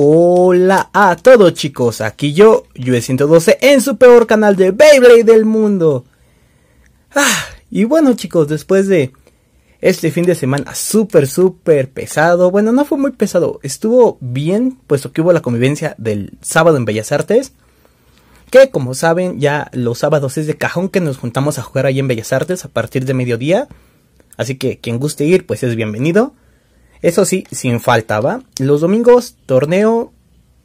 Hola a todos chicos, aquí yo, 112 en su peor canal de Beyblade del mundo. Ah, y bueno chicos, después de este fin de semana súper súper pesado, bueno no fue muy pesado, estuvo bien puesto que hubo la convivencia del sábado en Bellas Artes, que como saben ya los sábados es de cajón que nos juntamos a jugar ahí en Bellas Artes a partir de mediodía, así que quien guste ir pues es bienvenido. Eso sí, sin falta, ¿va? Los domingos, torneo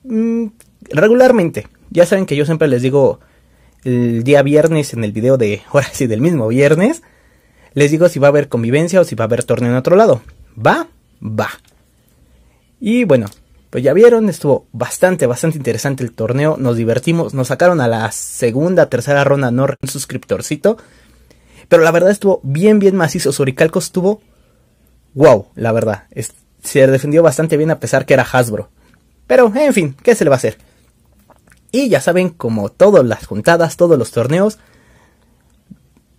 mm, regularmente. Ya saben que yo siempre les digo el día viernes en el video de, ahora sí, del mismo viernes. Les digo si va a haber convivencia o si va a haber torneo en otro lado. ¿Va? Va. Y bueno, pues ya vieron, estuvo bastante, bastante interesante el torneo. Nos divertimos, nos sacaron a la segunda, tercera ronda, no un suscriptorcito. Pero la verdad estuvo bien, bien macizo. Suricalco estuvo wow, la verdad. se defendió bastante bien a pesar que era Hasbro. Pero, en fin, ¿qué se le va a hacer? Y ya saben, como todas las juntadas, todos los torneos,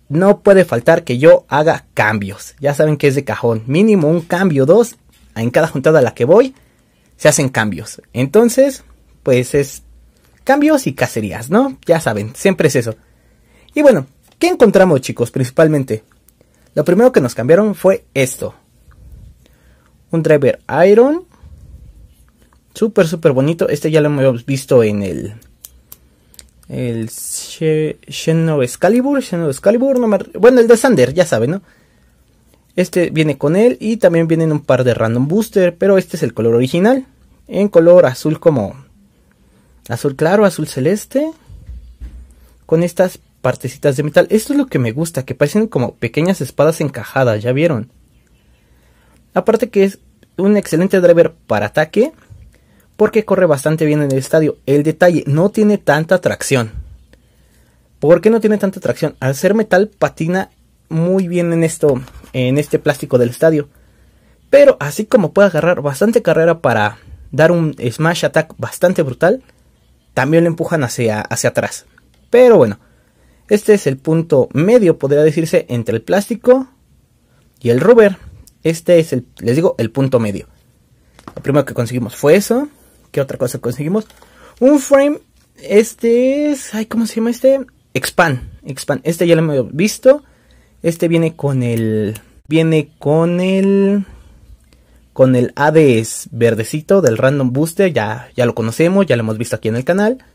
no puede faltar que yo haga cambios. Ya saben que es de cajón. Mínimo un cambio, dos. En cada juntada a la que voy, se hacen cambios. Entonces, pues es cambios y cacerías, ¿no? Ya saben, siempre es eso. Y bueno, ¿qué encontramos chicos principalmente? Lo primero que nos cambiaron fue esto un driver iron. super súper bonito. Este ya lo hemos visto en el... El She Excalibur. bueno, el de Sander, ya saben, ¿no? Este viene con él y también vienen un par de random booster. Pero este es el color original. En color azul como... Azul claro, azul celeste. Con estas partecitas de metal. Esto es lo que me gusta, que parecen como pequeñas espadas encajadas, ¿ya vieron? Aparte que es un excelente driver para ataque porque corre bastante bien en el estadio. El detalle, no tiene tanta tracción. ¿Por qué no tiene tanta tracción? Al ser metal patina muy bien en esto, en este plástico del estadio. Pero así como puede agarrar bastante carrera para dar un smash attack bastante brutal, también lo empujan hacia, hacia atrás. Pero bueno, este es el punto medio, podría decirse, entre el plástico y el rubber. Este es el, les digo, el punto medio. Lo primero que conseguimos fue eso. ¿Qué otra cosa conseguimos? Un frame. Este es. Ay, ¿cómo se llama este? Expand. Expand. Este ya lo hemos visto. Este viene con el. Viene con el. Con el ADS verdecito del Random Booster. Ya, ya lo conocemos, ya lo hemos visto aquí en el canal.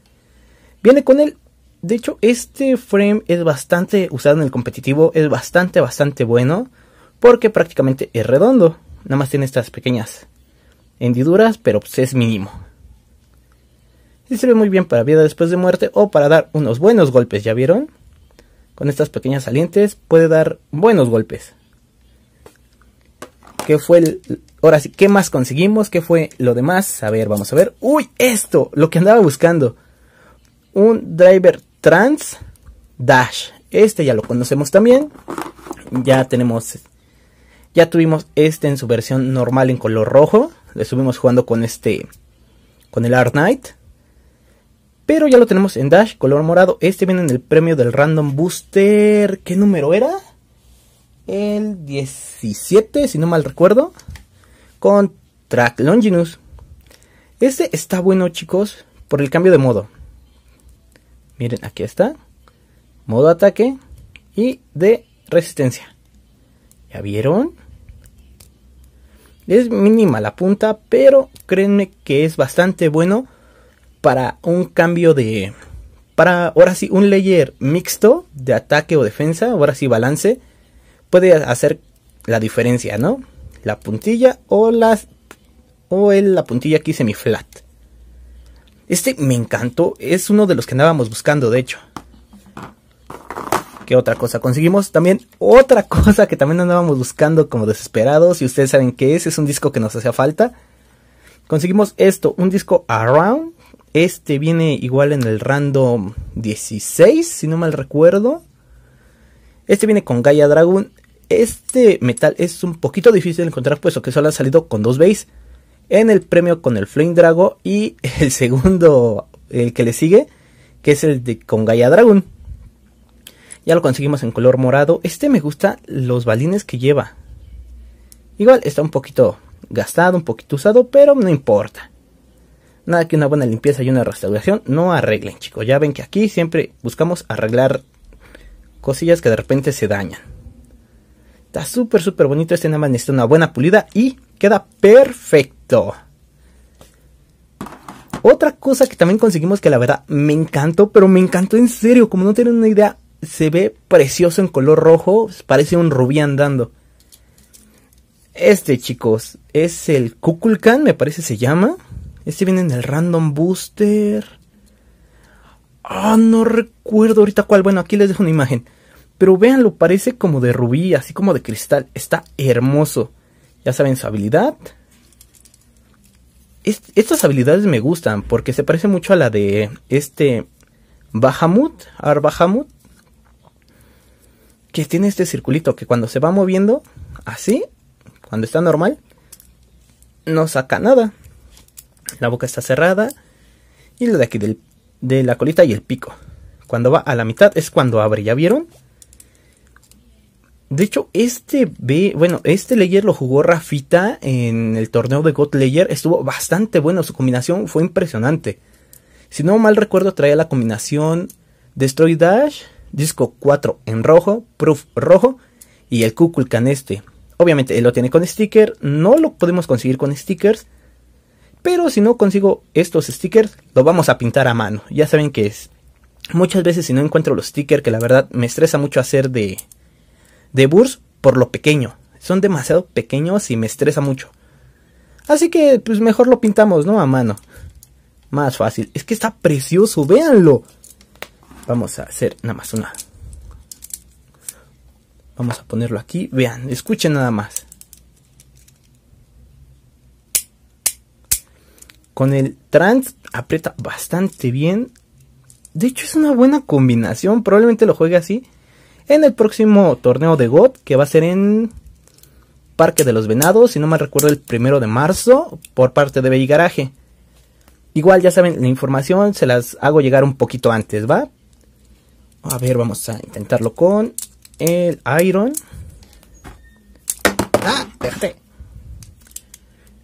Viene con el. De hecho, este frame es bastante usado en el competitivo. Es bastante, bastante bueno porque prácticamente es redondo. Nada más tiene estas pequeñas hendiduras, pero pues, es mínimo. Y sirve muy bien para vida después de muerte o para dar unos buenos golpes, ¿ya vieron? Con estas pequeñas salientes puede dar buenos golpes. ¿Qué fue el... Ahora sí, ¿qué más conseguimos? ¿Qué fue lo demás? A ver, vamos a ver. ¡Uy! Esto, lo que andaba buscando. Un driver trans dash. Este ya lo conocemos también. Ya tenemos ya tuvimos este en su versión normal en color rojo. Le estuvimos jugando con este, con el Art Knight. Pero ya lo tenemos en Dash, color morado. Este viene en el premio del Random Booster. ¿Qué número era? El 17, si no mal recuerdo. Con Track Longinus. Este está bueno, chicos, por el cambio de modo. Miren, aquí está. Modo ataque y de resistencia. ¿Ya vieron? Es mínima la punta, pero créanme que es bastante bueno para un cambio de... Para ahora sí, un layer mixto de ataque o defensa, ahora sí balance, puede hacer la diferencia, ¿no? La puntilla o las... o la puntilla aquí semi flat. Este me encantó, es uno de los que andábamos buscando, de hecho otra cosa conseguimos? También otra cosa que también andábamos buscando como desesperados y ustedes saben que es, es un disco que nos hacía falta. Conseguimos esto, un disco Around. Este viene igual en el random 16, si no mal recuerdo. Este viene con Gaia Dragon. Este metal es un poquito difícil de encontrar, puesto que solo ha salido con dos bass. En el premio con el Flame Drago y el segundo, el que le sigue, que es el de con Gaia Dragon. Ya lo conseguimos en color morado. Este me gusta los balines que lleva. Igual está un poquito gastado, un poquito usado, pero no importa. Nada que una buena limpieza y una restauración no arreglen, chicos. Ya ven que aquí siempre buscamos arreglar cosillas que de repente se dañan. Está súper, súper bonito. Este nada más necesita una buena pulida y queda perfecto. Otra cosa que también conseguimos que la verdad me encantó, pero me encantó en serio, como no tienen una idea, se ve precioso en color rojo, parece un rubí andando. Este, chicos, es el Kukulkan, me parece se llama. Este viene en el Random Booster. Ah, no recuerdo ahorita cuál. Bueno, aquí les dejo una imagen. Pero véanlo, parece como de rubí, así como de cristal. Está hermoso. Ya saben su habilidad. estas habilidades me gustan porque se parece mucho a la de este Bahamut, Ar Bahamut que tiene este circulito que cuando se va moviendo así, cuando está normal, no saca nada. La boca está cerrada y lo de aquí de la colita y el pico. Cuando va a la mitad es cuando abre, ¿ya vieron? De hecho, este B, bueno, este layer lo jugó Rafita en el torneo de God Layer. Estuvo bastante bueno, su combinación fue impresionante. Si no mal recuerdo, traía la combinación Destroy Dash, Disco 4 en rojo, Proof rojo y el Kukulkan este. Obviamente él lo tiene con sticker, no lo podemos conseguir con stickers. Pero si no consigo estos stickers, lo vamos a pintar a mano. Ya saben que es. Muchas veces si no encuentro los stickers, que la verdad me estresa mucho hacer de, de Burst por lo pequeño. Son demasiado pequeños y me estresa mucho. Así que pues mejor lo pintamos, ¿no? A mano. Más fácil. Es que está precioso, véanlo vamos a hacer nada más una vamos a ponerlo aquí vean escuchen nada más con el trans aprieta bastante bien de hecho es una buena combinación probablemente lo juegue así en el próximo torneo de God que va a ser en Parque de los Venados, si no me recuerdo el primero de marzo, por parte de Belligaraje. Igual ya saben, la información se las hago llegar un poquito antes, ¿va? A ver, vamos a intentarlo con el Iron. ¡Ah! Perfecto.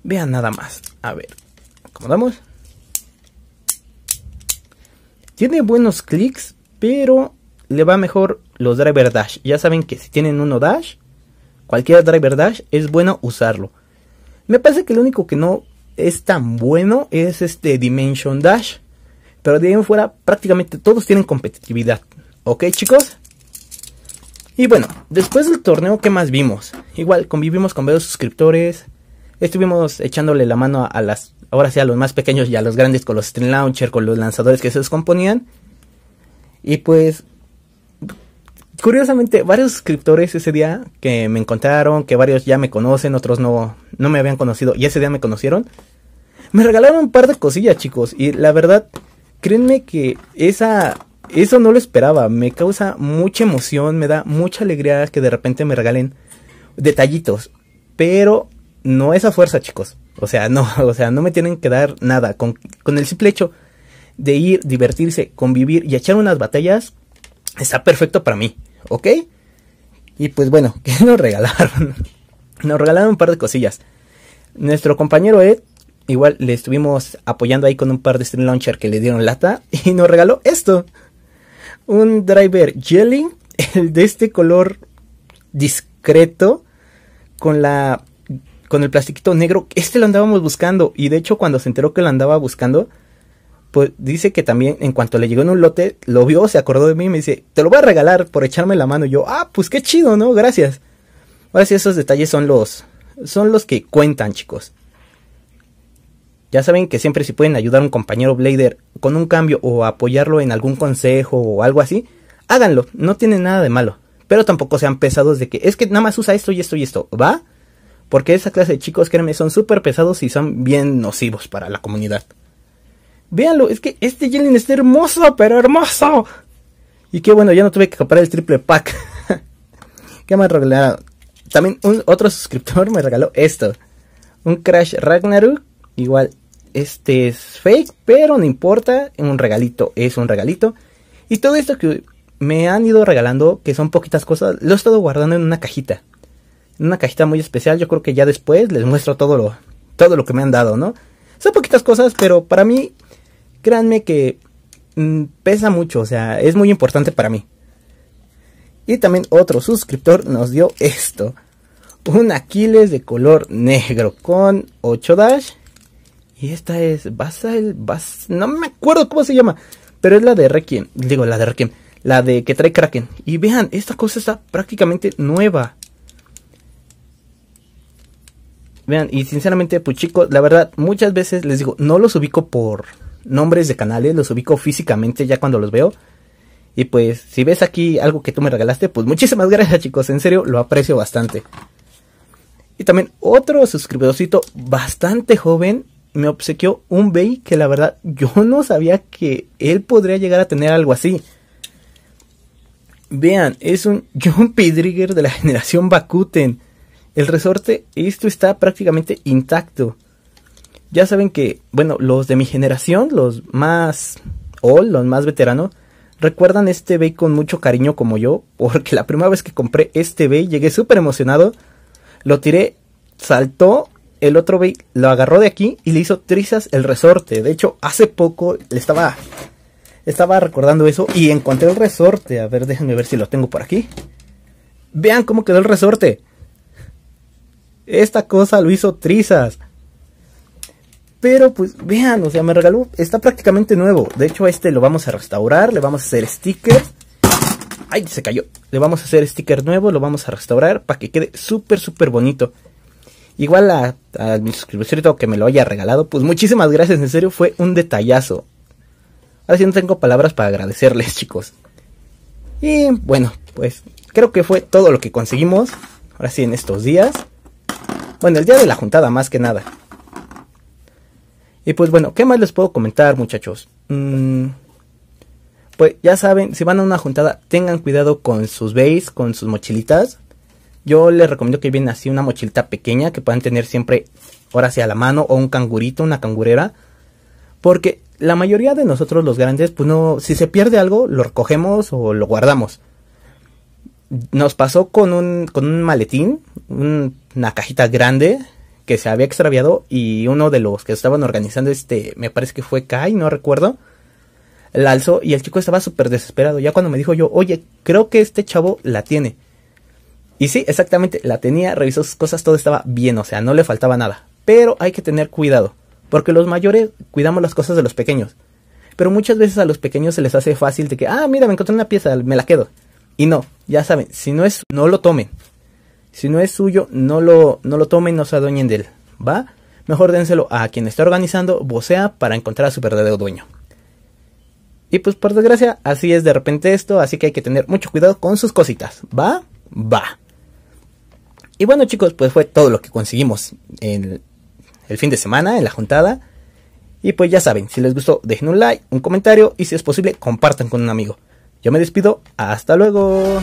Vean nada más. A ver, acomodamos. Tiene buenos clics, pero le va mejor los driver dash. Ya saben que si tienen uno dash, cualquier driver dash es bueno usarlo. Me parece que lo único que no es tan bueno es este Dimension Dash. Pero de ahí en fuera prácticamente todos tienen competitividad. ¿Ok chicos? Y bueno, después del torneo, ¿qué más vimos? Igual convivimos con varios suscriptores, estuvimos echándole la mano a, las, ahora sí a los más pequeños y a los grandes con los Stream Launcher, con los lanzadores que se descomponían. Y pues, curiosamente, varios suscriptores ese día que me encontraron, que varios ya me conocen, otros no, no me habían conocido y ese día me conocieron, me regalaron un par de cosillas chicos. Y la verdad, créanme que esa eso no lo esperaba, me causa mucha emoción, me da mucha alegría que de repente me regalen detallitos, pero no esa fuerza, chicos. O sea, no, o sea, no me tienen que dar nada. Con, con el simple hecho de ir, divertirse, convivir y echar unas batallas, está perfecto para mí, ¿ok? Y pues bueno, ¿qué nos regalaron? Nos regalaron un par de cosillas. Nuestro compañero Ed, igual le estuvimos apoyando ahí con un par de Stream Launcher que le dieron lata y nos regaló esto un driver jelly, el de este color discreto, con la con el plastiquito negro. Este lo andábamos buscando y de hecho cuando se enteró que lo andaba buscando, pues dice que también en cuanto le llegó en un lote, lo vio, se acordó de mí y me dice, te lo voy a regalar por echarme la mano. Y yo, ah, pues qué chido, ¿no? Gracias. Ahora sí, esos detalles son los, son los que cuentan, chicos. Ya saben que siempre si pueden ayudar a un compañero Blader con un cambio o apoyarlo en algún consejo o algo así, háganlo, no tiene nada de malo. Pero tampoco sean pesados de que es que nada más usa esto y esto y esto, ¿va? Porque esa clase de chicos, créanme, son súper pesados y son bien nocivos para la comunidad. Véanlo, es que este jelin está hermoso, pero hermoso. Y qué bueno, ya no tuve que comprar el triple pack. ¿Qué más regalado. También un, otro suscriptor me regaló esto. Un Crash Ragnarok. Igual este es fake, pero no importa, un regalito es un regalito. Y todo esto que me han ido regalando, que son poquitas cosas, lo he estado guardando en una cajita. En una cajita muy especial, yo creo que ya después les muestro todo lo, todo lo que me han dado, ¿no? Son poquitas cosas, pero para mí, créanme que mm, pesa mucho, o sea, es muy importante para mí. Y también otro suscriptor nos dio esto. Un Aquiles de color negro con 8 dash y esta es el Bas, no me acuerdo cómo se llama, pero es la de Requiem, digo la de Requiem, la de que trae Kraken. Y vean, esta cosa está prácticamente nueva. Vean, y sinceramente, pues chicos, la verdad, muchas veces les digo, no los ubico por nombres de canales, los ubico físicamente ya cuando los veo. Y pues, si ves aquí algo que tú me regalaste, pues muchísimas gracias chicos, en serio, lo aprecio bastante. Y también otro suscriptorcito bastante joven, me obsequió un Bey que la verdad yo no sabía que él podría llegar a tener algo así. Vean, es un John Pedrigger de la generación Bakuten. El resorte, esto está prácticamente intacto. Ya saben que, bueno, los de mi generación, los más old, los más veteranos, recuerdan este Bey con mucho cariño como yo, porque la primera vez que compré este bay llegué súper emocionado, lo tiré, saltó el otro güey lo agarró de aquí y le hizo trizas el resorte. De hecho, hace poco le estaba, estaba recordando eso y encontré el resorte. A ver, déjenme ver si lo tengo por aquí. Vean cómo quedó el resorte. Esta cosa lo hizo trizas. Pero pues vean, o sea, me regaló. Está prácticamente nuevo. De hecho, a este lo vamos a restaurar. Le vamos a hacer sticker. ¡Ay! Se cayó. Le vamos a hacer sticker nuevo. Lo vamos a restaurar para que quede súper, súper bonito. Igual la al mi suscriptor que me lo haya regalado. Pues muchísimas gracias, en serio, fue un detallazo. Ahora sí no tengo palabras para agradecerles, chicos. Y bueno, pues creo que fue todo lo que conseguimos. Ahora sí, en estos días. Bueno, el día de la juntada, más que nada. Y pues bueno, ¿qué más les puedo comentar, muchachos? Mm, pues ya saben, si van a una juntada, tengan cuidado con sus bays, con sus mochilitas. Yo les recomiendo que lleven así una mochilita pequeña que puedan tener siempre, ahora sea la mano o un cangurito, una cangurera. Porque la mayoría de nosotros los grandes, pues no, si se pierde algo, lo recogemos o lo guardamos. Nos pasó con un, con un maletín, una cajita grande que se había extraviado y uno de los que estaban organizando este, me parece que fue Kai, no recuerdo, la alzó y el chico estaba súper desesperado. Ya cuando me dijo yo, oye, creo que este chavo la tiene. Y sí, exactamente, la tenía, revisó sus cosas, todo estaba bien, o sea, no le faltaba nada. Pero hay que tener cuidado, porque los mayores cuidamos las cosas de los pequeños. Pero muchas veces a los pequeños se les hace fácil de que, ah, mira, me encontré una pieza, me la quedo. Y no, ya saben, si no es, no lo tomen. Si no es suyo, no lo, no lo tomen, no se adueñen de él. ¿Va? Mejor dénselo a quien está organizando, vocea para encontrar a su verdadero dueño. Y pues por desgracia, así es de repente esto, así que hay que tener mucho cuidado con sus cositas. ¿Va? Va. Y bueno chicos, pues fue todo lo que conseguimos en el fin de semana, en la juntada. Y pues ya saben, si les gustó dejen un like, un comentario y si es posible compartan con un amigo. Yo me despido, hasta luego.